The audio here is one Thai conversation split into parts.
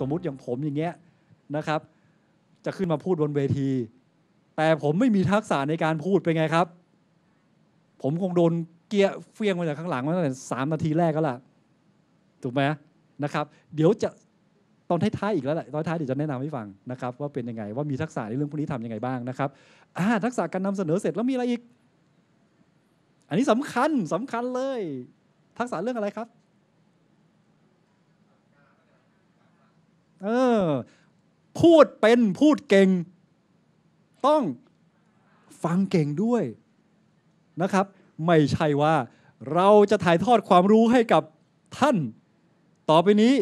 สมมุติอย่างผมอย่างเงี้ยนะครับ จะขึ้นมาพูดบนเวที แต่ผมไม่มีทักษะในการพูดเป็นไงครับ ผมคงโดนเกียร์เฟี้ยงมาจากข้างหลังมาตั้งแต่สามนาทีแรกก็ล่ะถูกไหมนะครับ เดี๋ยวจะตอนท้ายๆอีกแล้วแหละตอนท้ายเดี๋ยวจะแนะนำให้ฟังนะครับ ว่าเป็นยังไง ว่ามีทักษะในเรื่องพวกนี้ทํำยังไงบ้างนะครับทักษะการนำเสนอเสร็จแล้วมีอะไรอีก อันนี้สำคัญสำคัญเลย ทักษะเรื่องอะไรครับเออพูดเป็นพูดเก่ง ต้องฟังเก่งด้วยนะครับ ไม่ใช่ว่า เราจะถ่ายทอดความรู้ให้กับท่าน ต่อไปนี้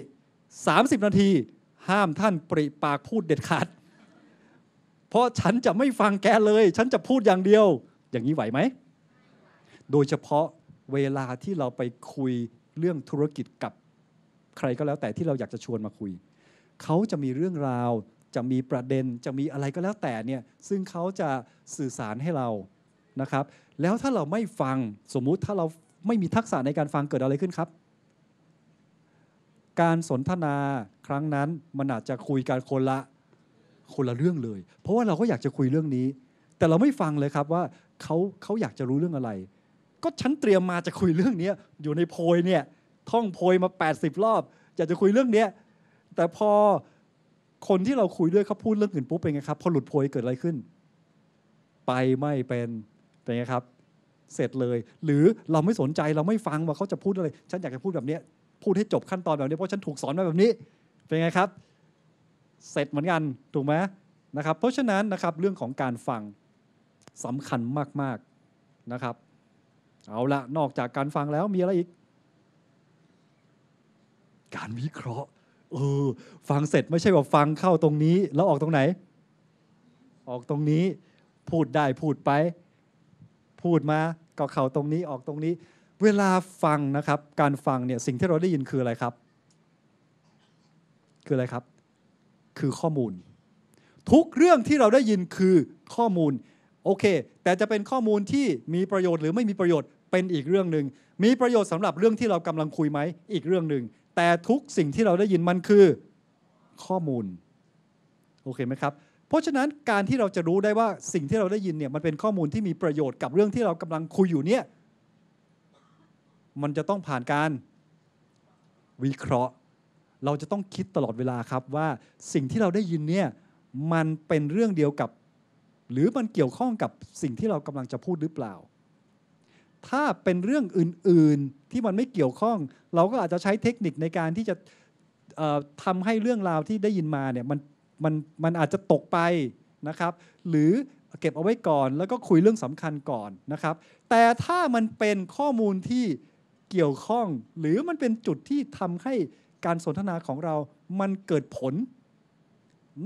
30 นาที ห้ามท่านปริปากพูดเด็ดขาด เพราะฉันจะไม่ฟังแกเลย ฉันจะพูดอย่างเดียว อย่างนี้ไหวไหม โดยเฉพาะเวลาที่เราไปคุยเรื่องธุรกิจกับ ใครก็แล้วแต่ที่เราอยากจะชวนมาคุยเขาจะมีเรื่องราว จะมีประเด็นจะมีอะไรก็แล้วแต่เนี่ยซึ่งเขาจะสื่อสารให้เรานะครับ แล้วถ้าเราไม่ฟังสมมุติถ้าเราไม่มีทักษะในการฟังเกิดอะไรขึ้นครับ การสนทนาครั้งนั้นมันอาจจะคุยกันคนละ คนละเรื่องเลย เพราะว่าเราก็อยากจะคุยเรื่องนี้ แต่เราไม่ฟังเลยครับว่า เขาเขาอยากจะรู้เรื่องอะไร ก็ฉันเตรียมมาจะคุยเรื่องนี้อยู่ในโพยเนี่ยท่องโพยมา 80 รอบอยากจะคุยเรื่องเนี้ยแต่พอ คนที่เราคุยด้วยเขาพูดเรื่องอื่นปุ๊บเป็นไงครับพอหลุดโพยเกิดอะไรขึ้น ไปไม่เป็นเป็นไงครับ เสร็จเลย หรือเราไม่สนใจเราไม่ฟังว่าเขาจะพูดอะไรฉันอยากจะพูดแบบนี้พูดให้จบขั้นตอนแบบนี้เพราะฉันถูกสอนมาแบบนี้เป็นไงครับ เสร็จเหมือนกัน ถูกไหมนะครับ เพราะฉะนั้นนะครับเรื่องของการฟังสำคัญมากๆนะครับเอาละนอกจากการฟังแล้วมีอะไรอีก การวิเคราะห์ออฟังเสร็จไม่ใช่ว่าฟังเข้าตรงนี้แล้วออกตรงไหน ออกตรงนี้ พูดได้พูดไป พูดมาก็เข้าตรงนี้ออกตรงนี้ เวลาฟังนะครับการฟังเนี่ย สิ่งที่เราได้ยินคืออะไรครับ คืออะไรครับ คือข้อมูล ทุกเรื่องที่เราได้ยินคือข้อมูล โอเค แต่จะเป็นข้อมูลที่มีประโยชน์หรือไม่มีประโยชน์เป็นอีกเรื่องหนึ่งมีประโยชน์สำหรับเรื่องที่เรากำลังคุยไหมอีกเรื่องหนึ่งแต่ทุกสิ่งที่เราได้ยินมันคือข้อมูลโอเคไหมครับ เพราะฉะนั้นการที่เราจะรู้ได้ว่าสิ่งที่เราได้ยินเนี่ยมันเป็นข้อมูลที่มีประโยชน์กับเรื่องที่เรากำลังคุยอยู่เนี่ยมันจะต้องผ่านการวิเคราะห์ เราจะต้องคิดตลอดเวลาครับว่าสิ่งที่เราได้ยินเนี่ยมันเป็นเรื่องเดียวกับ หรือมันเกี่ยวข้องกับสิ่งที่เรากำลังจะพูดหรือเปล่าถ้าเป็นเรื่องอื่นๆ ที่มันไม่เกี่ยวข้อง เราก็อาจจะใช้เทคนิคในการที่จะทำให้เรื่องราวที่ได้ยินมาเนี่ยมันมันมันอาจจะตกไปนะครับ หรือเก็บเอาไว้ก่อน แล้วก็คุยเรื่องสำคัญก่อนนะครับ แต่ถ้ามันเป็นข้อมูลที่เกี่ยวข้อง หรือมันเป็นจุดที่ทำให้การสนทนาของเรามันเกิดผล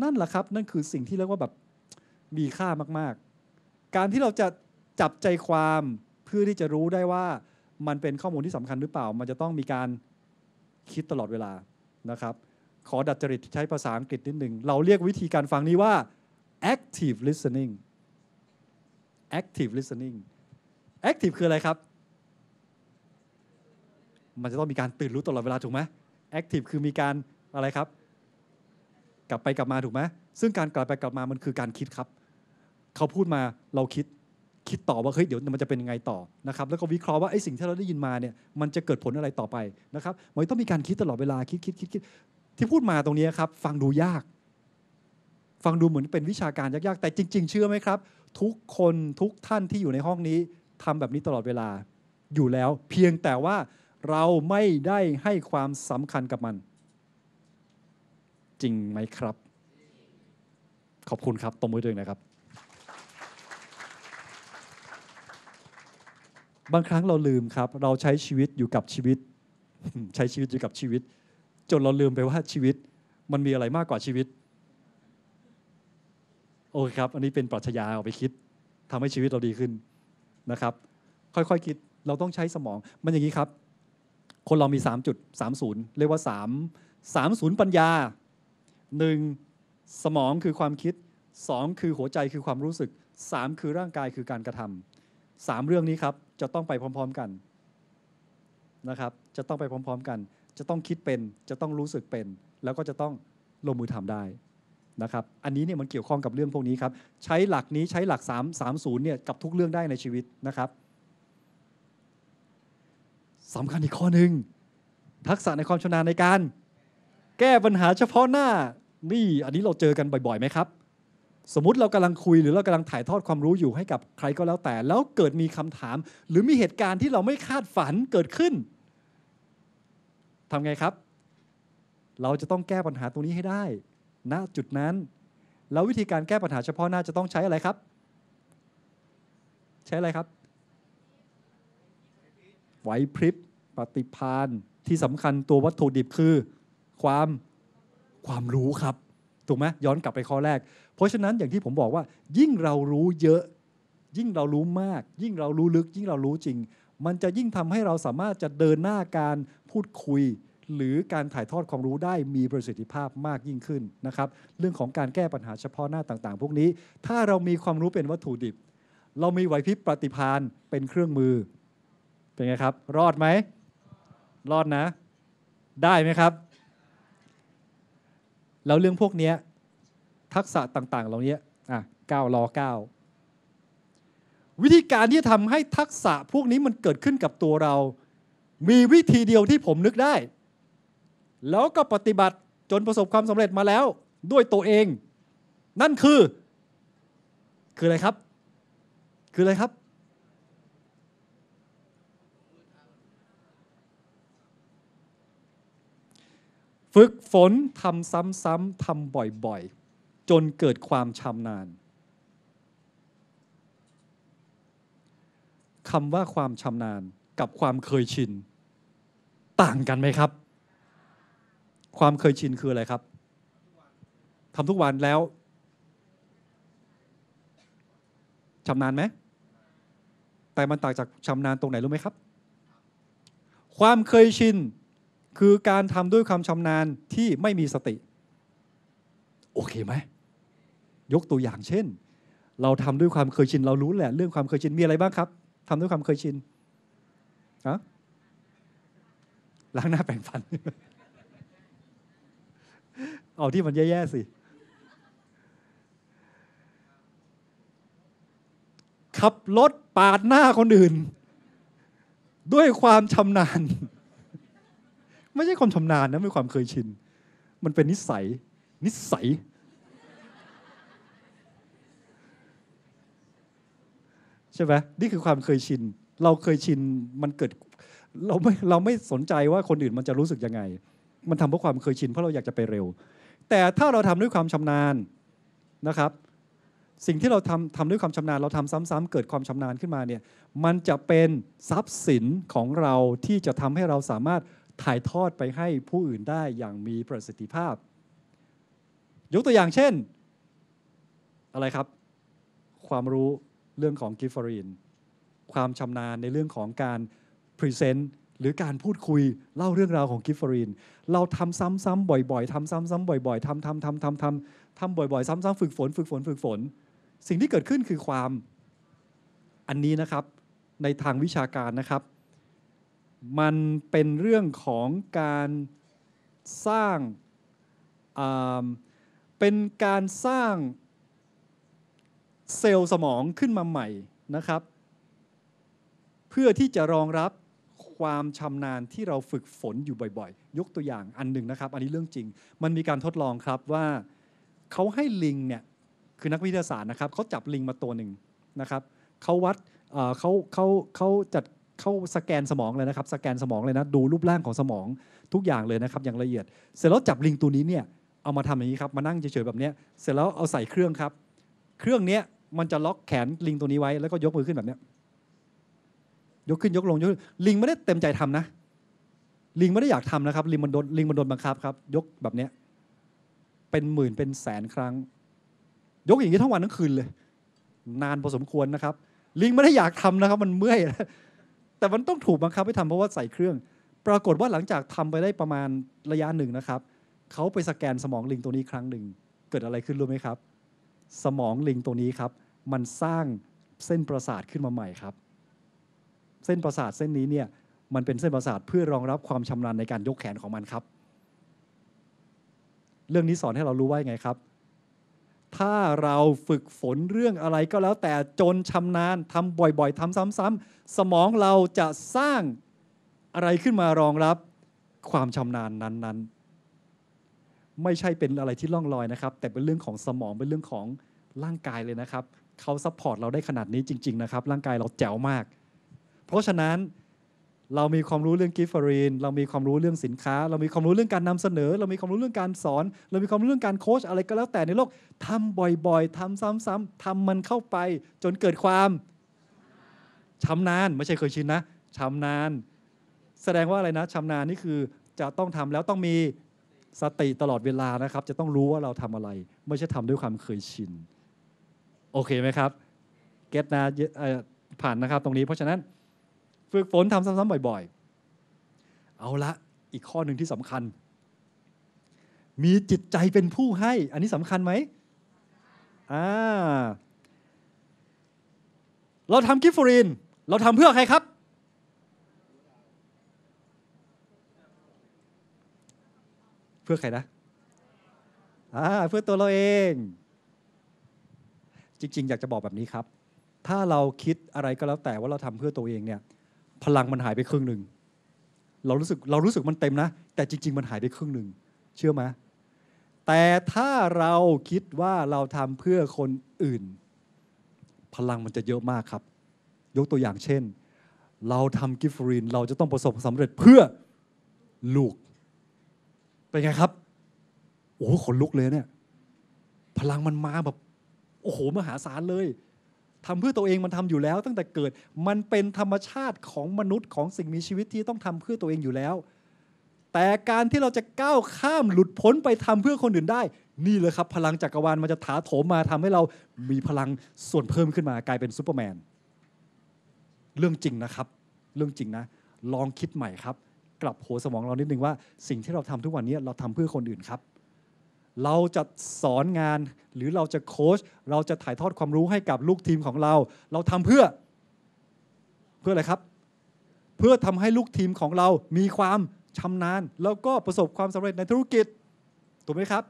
นั่นแหละครับ นั่นคือสิ่งที่เรียกว่าแบบมีค่ามากๆ การที่เราจะจับใจความเพื่อที่จะรู้ได้ว่ามันเป็นข้อมูลที่สำคัญหรือเปล่า มันจะต้องมีการคิดตลอดเวลานะครับ ขอดัดจริตใช้ภาษาอังกฤษนิดหนึ่งเราเรียกวิธีการฟังนี้ว่า active listening active listening active คืออะไรครับ มันจะต้องมีการตื่นรู้ตลอดเวลาถูกไหม active คือมีการอะไรครับ กลับไปกลับมาถูกไหมซึ่งการกลับไปกลับมามันคือการคิดครับ เขาพูดมาเราคิดคิดต่อว่าเฮ้ยเดี๋ยวมันจะเป็นยังไงต่อนะครับแล้วก็วิเคราะห์ว่าไอ้สิ่งที่เราได้ยินมาเนี่ยมันจะเกิดผลอะไรต่อไปนะครับมันต้องมีการคิดตลอดเวลาคิดคิดคิดคิดที่พูดมาตรงนี้ครับ ฟังดูยาก ฟังดูเหมือนเป็นวิชาการยาก ๆ แต่จริง ๆ เชื่อไหมครับ ทุกคนทุกท่านที่อยู่ในห้องนี้ ทำแบบนี้ตลอดเวลาอยู่แล้ว เพียงแต่ว่าเราไม่ได้ให้ความสำคัญกับมัน จริงไหมครับ ขอบคุณครับตรงมือตัวเนะครับบางครั้งเราลืมครับ เราใช้ชีวิตอยู่กับชีวิต ใช้ชีวิตอยู่กับชีวิต จนเราลืมไปว่าชีวิต มันมีอะไรมากกว่าชีวิตโอเคครับ อันนี้เป็นปรัชญาเอาไปคิด ทำให้ชีวิตเราดีขึ้นนะครับ ค่อยๆคคิดเราต้องใช้สมองมันอย่างนี้ครับ คนเรามี3.30เรียกว่า3 30ปัญญา 1. สมองคือความคิด 2. คือหัวใจคือความรู้สึก 3. คือร่างกายคือการกระทำ3เรื่องนี้ครับจะต้องไปพร้อม ๆกันนะครับจะต้องไปพร้อมๆกัน จะต้องคิดเป็นจะต้องรู้สึกเป็น แล้วก็จะต้องลงมือทำได้นะครับ อันนี้เนี่ยมันเกี่ยวข้องกับเรื่องพวกนี้ครับใช้หลักนี้ใช้หลัก3 3 0เนี่ยกับทุกเรื่องได้ในชีวิตนะครับสำคัญอีกข้อหนึ่งทักษะในความชำนาญในการ แก้ปัญหาเฉพาะหน้านี่อันนี้เราเจอกันบ่อยๆไหมครับสมมติเรากำลังคุยหรือเรากำลังถ่ายทอดความรู้อยู่ให้กับใครก็แล้วแต่ แล้วเกิดมีคำถาม หรือมีเหตุการณ์ที่เราไม่คาดฝันเกิดขึ้น ทำไงครับ เราจะต้องแก้ปัญหาตรงนี้ให้ได้ณนะจุดนั้นแล้ววิธีการแก้ปัญหาเฉพาะหน้าจะต้องใช้อะไรครับ ใช้อะไรครับไหวพริบปฏิพานที่สำคัญตัววัตถุดิบคือ ความความรู้ครับถูกไหมย้อนกลับไปข้อแรก เพราะฉะนั้นอย่างที่ผมบอกว่า ยิ่งเรารู้เยอะ ยิ่งเรารู้มาก ยิ่งเรารู้ลึก ยิ่งเรารู้จริง มันจะยิ่งทำให้เราสามารถจะ เดินหน้าการพูดคุย หรือการถ่ายทอดความรู้ได้มีประสิทธิภาพมากยิ่งขึ้นนะครับ เรื่องของการแก้ปัญหาเฉพาะหน้าต่าง ๆ พวกนี้ถ้าเรามีความรู้เป็นวัตถุดิบ เรามีไหวพริบปฏิพานเป็นเครื่องมือเป็นไงครับ รอดไหมรอดนะ ได้ไหมครับแล้วเรื่องพวกนี้ ทักษะต่างๆ เหล่านี้อ่ะก้าวรอก้าววิธีการที่ทำให้ทักษะพวกนี้มันเกิดขึ้นกับตัวเรา มีวิธีเดียวที่ผมนึกได้ แล้วก็ปฏิบัติจนประสบความสำเร็จมาแล้ว ด้วยตัวเอง นั่นคือ คืออะไรครับ คืออะไรครับฝึกฝนทำซ้ำๆทำบ่อย ๆ จนเกิดความชำนาญคำว่าความชำนาญกับความเคยชิน ต่างกันไหมครับ ความเคยชินคืออะไรครับทำทุกวันแล้วชำนาญไหม แต่มันต่างจากชำนาญตรงไหนรู้ไหมครับ ความเคยชินคือการทำด้วยความชำนาญที่ไม่มีสติโอเคไหมยกตัวอย่างเช่น เราทำด้วยความเคยชินเรารู้แหละ เรื่องความเคยชินมีอะไรบ้างครับทำด้วยความเคยชินอะล้างหน้าแปรงฟันเอาที่มันแย่ๆสิขับรถปาดหน้าคนอื่น ด้วยความชำนาญไม่ใช่ความชำนาญนะไม่ความเคยชินมันเป็นนิสัย นิสัยใช่ไหมนี่คือความเคยชิน เราเคยชินมันเกิดเราไม่เราไม่สนใจว่าคนอื่นมันจะรู้สึกยังไง มันทำเพราะความเคยชินเพราะเราอยากจะไปเร็ว แต่ถ้าเราทำด้วยความชำนาญนะครับ สิ่งที่เราทำทำด้วยความชำนาญเราทำซ้ำๆเกิดความชำนาญขึ้นมาเนี่ยมันจะเป็นทรัพย์สินของเราที่จะทำให้เราสามารถถ่ายทอดไปให้ผู้อื่นได้อย่างมีประสิทธิภาพ ยกตัวอย่างเช่น อะไรครับ ความรู้เรื่องของกิฟฟอรีน ความชำนาญในเรื่องของการพรีเซนต์หรือการพูดคุยเล่าเรื่องราวของกิฟฟอรีน เราทำซ้ำๆบ่อยๆทำซ้ำๆบ่อย ๆทำทำทำทำทำทำบ่อยๆซ้ำๆฝึกฝนฝึกฝนฝึกฝน สิ่งที่เกิดขึ้นคือความ อันนี้นะครับในทางวิชาการนะครับมันเป็นเรื่องของการสร้างเป็นการสร้างเซลล์สมองขึ้นมาใหม่นะครับ เพื่อที่จะรองรับความชำนาญที่เราฝึกฝนอยู่บ่อยๆยกตัวอย่างอันหนึ่งนะครับ อันนี้เรื่องจริง มันมีการทดลองครับว่าเขาให้ลิงเนี่ยคือนักวิทยาศาสตร์นะครับเขาจับลิงมาตัวหนึ่งนะครับเขาวัดเขาเขาเขาจัดเข้าสแกนสมองเลยนะครับ สแกนสมองเลยนะ ดูรูปร่างของสมองทุกอย่างเลยนะครับอย่างละเอียดเสร็จแล้วจับลิงตัวนี้เนี่ยเอามาทำอย่างนี้ครับมานั่งเฉยๆแบบนี้เสร็จแล้วเอาใส่เครื่องครับ เครื่องเนี้ยมันจะล็อกแขนลิงตัวนี้ไว้ แล้วก็ยกมือขึ้นแบบนี้ยกขึ้นยกลงยกลิงไม่ได้เต็มใจทำนะ ลิงไม่ได้อยากทำนะครับ ลิงมันโดนลิงมันโดนบังคับครับยกแบบเนี้ยเป็นหมื่นเป็นแสนครั้ง ยกอย่างนี้ทั้งวันทั้งคืนเลยนานพอสมควรนะครับ ลิงไม่ได้อยากทำนะครับมันเมื่อยแต่มันต้องถูกบังคับให้ทำเพราะว่าใส่เครื่อง ปรากฏว่าหลังจากทำไปได้ประมาณระยะหนึ่งนะครับเขาไปสแกนสมองลิงตัวนี้ครั้งหนึ่งเกิดอะไรขึ้นรู้ไหมครับ สมองลิงตัวนี้ครับ มันสร้างเส้นประสาทขึ้นมาใหม่ครับ เส้นประสาทเส้นนี้เนี่ยมันเป็นเส้นประสาทเพื่อรองรับความชำนาญในการยกแขนของมันครับ เรื่องนี้สอนให้เรารู้ว่าไงครับถ้าเราฝึกฝนเรื่องอะไรก็แล้วแต่จนชำนาญทำบ่อยๆทำซ้ำๆสมองเราจะสร้างอะไรขึ้นมารองรับความชำนาญนั้น ๆ ไม่ใช่เป็นอะไรที่ล่องลอยนะครับ แต่เป็นเรื่องของสมองเป็นเรื่องของร่างกายเลยนะครับเขาซัพพอร์ตเราได้ขนาดนี้จริง ๆ นะครับ ร่างกายเราแจ๋วมาก เพราะฉะนั้นเรามีความรู้เรื่องกิฟฟารีนเรามีความรู้เรื่องสินค้า เรามีความรู้เรื่องการนำเสนอ เรามีความรู้เรื่องการสอน เรามีความรู้เรื่องการโค้ชอะไรก็แล้วแต่ในโลก ทำบ่อย ๆ ทำ ซ้ำ ๆ ทำมันเข้าไป จนเกิดความ ชำนาญไม่ใช่เคยชินนะ ชำนาญแสดงว่าอะไรนะ ชำนาญนี่คือจะต้องทำแล้วต้องมีสติตลอดเวลานะครับ จะต้องรู้ว่าเราทำอะไร ไม่ใช่ทำด้วยความเคยชินโอเคไหมครับเก็ตนะผ่านนะครับ ตรงนี้เพราะฉะนั้นฝึกฝนทำซ้ำๆบ่อยๆ เอาละ อีกข้อหนึ่งที่สำคัญ มีจิตใจเป็นผู้ให้ อันนี้สำคัญไหมอ่า เราทำกิฟฟอรีนเราทำเพื่อใครครับ เพื่อใครนะ อ่า เพื่อตัวเราเอง จริงๆ อยากจะบอกแบบนี้ครับ ถ้าเราคิดอะไรก็แล้วแต่ว่าเราทำเพื่อตัวเองเนี่ยพลังมันหายไปครึ่งหนึ่ง เรารู้สึกเรารู้สึกมันเต็มนะ แต่จริงๆ มันหายไปครึ่งหนึ่ง เชื่อไหมแต่ถ้าเราคิดว่าเราทำเพื่อคนอื่น พลังมันจะเยอะมากครับ ยกตัวอย่างเช่น เราทำกิฟฟรีนเราจะต้องประสบสำเร็จเพื่อลูก เป็นไงครับโอ้ขนลุกเลยเนี่ย พลังมันมาแบบ โอ้โหมหาศาลเลยทำเพื่อตัวเองมันทำอยู่แล้ว ตั้งแต่เกิดมันเป็นธรรมชาติของมนุษย์ของสิ่งมีชีวิตที่ต้องทำเพื่อตัวเองอยู่แล้ว แต่การที่เราจะก้าวข้ามหลุดพ้นไปทำเพื่อคนอื่นได้ นี่เลยครับ พลังจักรวาลมันจะถาโถมมาทำให้เรามีพลังส่วนเพิ่มขึ้นมากลายเป็นซูเปอร์แมนเรื่องจริงนะครับ เรื่องจริงนะ ลองคิดใหม่ครับ กลับหัวสมองเรานิดนึงว่า สิ่งที่เราทำทุกวันนี้เราทำเพื่อคนอื่นครับเราจะสอนงานหรือเราจะโค้ชเราจะถ่ายทอดความรู้ให้กับลูกทีมของเรา เราทำเพื่อ เพื่ออะไรครับ เพื่อทำให้ลูกทีมของเรามีความชำนาญ แล้วก็ประสบความสำเร็จในธุรกิจถูกไหมครับ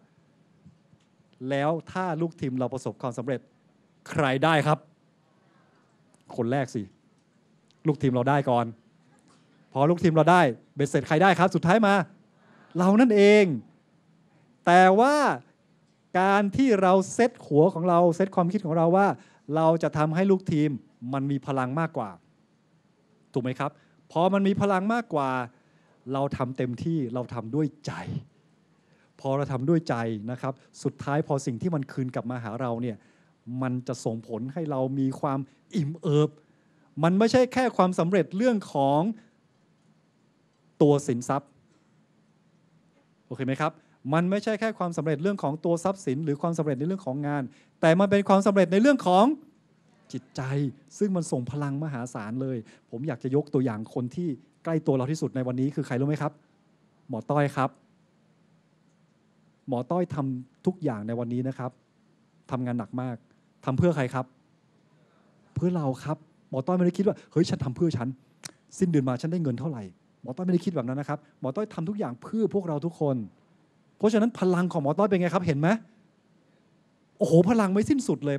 แล้วถ้าลูกทีมเราประสบความสำเร็จ ใครได้ครับ คนแรกสิ ลูกทีมเราได้ก่อน พอลูกทีมเราได้เบ็ดเสร็จใครได้ครับ สุดท้ายมา เรานั่นเองแต่ว่าการที่เราเซตหัวของเราเซตความคิดของเราว่า เราจะทำให้ลูกทีมมันมีพลังมากกว่า ถูกไหมครับ พอมันมีพลังมากกว่า เราทำเต็มที่เราทำด้วยใจ พอเราทำด้วยใจนะครับ สุดท้ายพอสิ่งที่มันคืนกลับมาหาเราเนี่ยมันจะส่งผลให้เรามีความอิ่มเอิบ มันไม่ใช่แค่ความสำเร็จเรื่องของตัวสินทรัพย์โอเคไหมครับมันไม่ใช่แค่ความสำเร็จเรื่องของตัวทรัพย์สิน หรือความสำเร็จในเรื่องของงาน แต่มันเป็นความสำเร็จในเรื่องของจิตใจ ซึ่งมันส่งพลังมหาศาลเลย ผมอยากจะยกตัวอย่างคนที่ใกล้ตัวเราที่สุดในวันนี้คือใครรู้ไหมครับ หมอต้อยครับ หมอต้อยทำทุกอย่างในวันนี้นะครับ ทำงานหนักมาก ทำเพื่อใครครับ เพื่อเราครับหมอต้อยไม่ได้คิดว่าเฮ้ยฉันทำเพื่อฉันสิ้นเดือนมาฉันได้เงินเท่าไหร่หมอต้อยไม่ได้คิดแบบนั้นนะครับ หมอต้อยทำทุกอย่างเพื่อพวกเราทุกคนเพราะฉะนั้นพลังของหมอต้อยเป็นไงครับ เห็นไหมโอ้โห พลังไม่สิ้นสุดเลย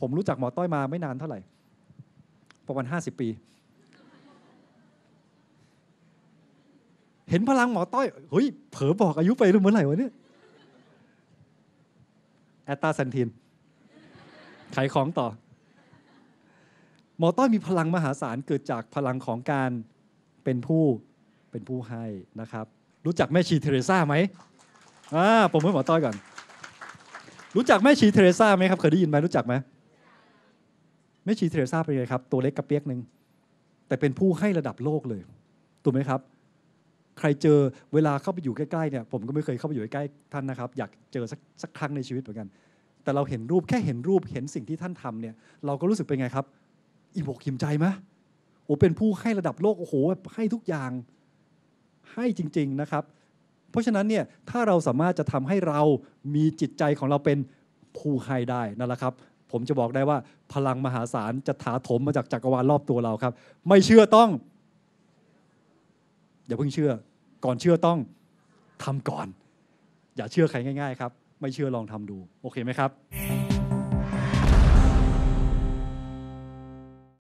ผมรู้จักหมอต้อยมาไม่นานเท่าไหร่ ประมาณห้าสิบปี เห็นพลังหมอต้อยเฮ้ยเผลอบอกอายุไปรู้เมื่อไหร่วะเนี่ยแอตตาซันทินขายของต่อ หมอต้อยมีพลังมหาศาลเกิดจากพลังของการเป็นผู้เป็นผู้ให้นะครับ รู้จักแม่ชีเทเรซาไหมอ่าผมมือหมอต้อยก่อนรู้จักแม่ชีเทเรซาไหมครับเคยได้ยินไหมรู้จักไหมแม่ชีเทเรซาเป็นไงครับตัวเล็กกระเปียกหนึ่งแต่เป็นผู้ให้ระดับโลกเลยถูกไหมครับ ใครเจอเวลาเข้าไปอยู่ใกล้ๆ เนี่ย ผมก็ไม่เคยเข้าไปอยู่ใกล้ท่านนะครับ อยากเจอสักสักครั้งในชีวิตเหมือนกัน แต่เราเห็นรูปแค่เห็นรูปเห็นสิ่งที่ท่านทำเนี่ย เราก็รู้สึกเป็นไงครับอิ่มอกอิ่มใจไหมโอ้เป็นผู้ให้ระดับโลกโอ้โหให้ทุกอย่างให้จริง ๆ นะครับเพราะฉะนั้นเนี่ยถ้าเราสามารถจะทำให้เรามีจิตใจของเราเป็นผู้ให้ได้นั่นแหละครับ ผมจะบอกได้ว่าพลังมหาศาลจะถาถมมาจากจักรวาลรอบตัวเราครับ ไม่เชื่อต้อง อย่าเพิ่งเชื่อก่อนเชื่อต้องทำก่อนอย่าเชื่อใครง่าย ๆครับ ไม่เชื่อลองทำดูโอเคไหมครับ